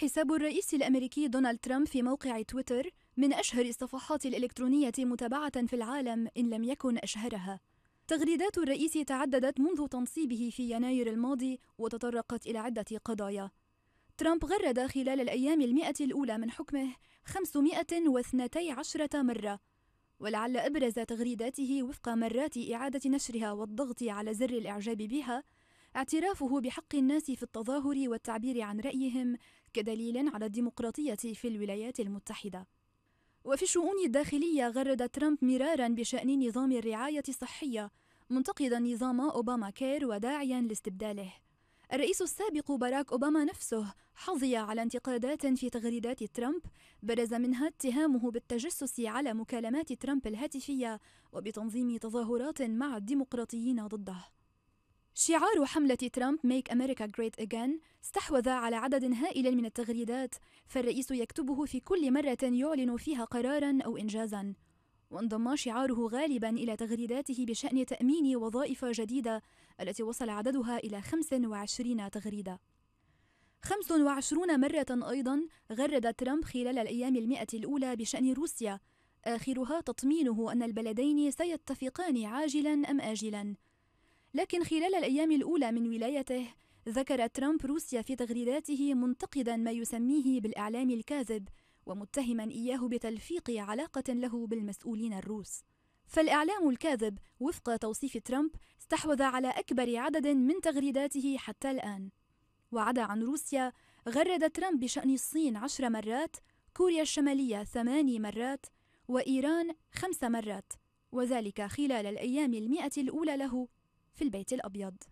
حساب الرئيس الأمريكي دونالد ترامب في موقع تويتر من أشهر الصفحات الإلكترونية متابعة في العالم إن لم يكن أشهرها. تغريدات الرئيس تعددت منذ تنصيبه في يناير الماضي وتطرقت إلى عدة قضايا. ترامب غرد خلال الأيام المئة الأولى من حكمه 512 مرة، ولعل أبرز تغريداته وفق مرات إعادة نشرها والضغط على زر الإعجاب بها اعترافه بحق الناس في التظاهر والتعبير عن رأيهم كدليل على الديمقراطية في الولايات المتحدة وفي الشؤون الداخلية غرد ترامب مرارا بشأن نظام الرعاية الصحية منتقدا نظام أوباما كير وداعيا لاستبداله الرئيس السابق باراك أوباما نفسه حظي على انتقادات في تغريدات ترامب برز منها اتهامه بالتجسس على مكالمات ترامب الهاتفية وبتنظيم تظاهرات مع الديمقراطيين ضده شعار حملة ترامب Make America Great Again استحوذ على عدد هائل من التغريدات فالرئيس يكتبه في كل مرة يعلن فيها قرارا أو إنجازا وانضم شعاره غالبا إلى تغريداته بشأن تأمين وظائف جديدة التي وصل عددها إلى 25 تغريدة 25 مرة أيضا غرد ترامب خلال الأيام المئة الأولى بشأن روسيا آخرها تطمينه أن البلدين سيتفقان عاجلا أم آجلا لكن خلال الأيام الأولى من ولايته ذكر ترامب روسيا في تغريداته منتقدا ما يسميه بالإعلام الكاذب ومتهما إياه بتلفيق علاقة له بالمسؤولين الروس فالإعلام الكاذب وفق توصيف ترامب استحوذ على أكبر عدد من تغريداته حتى الآن وعدا عن روسيا غرد ترامب بشأن الصين عشر مرات كوريا الشمالية ثماني مرات وإيران خمس مرات وذلك خلال الأيام المئة الأولى له في البيت الأبيض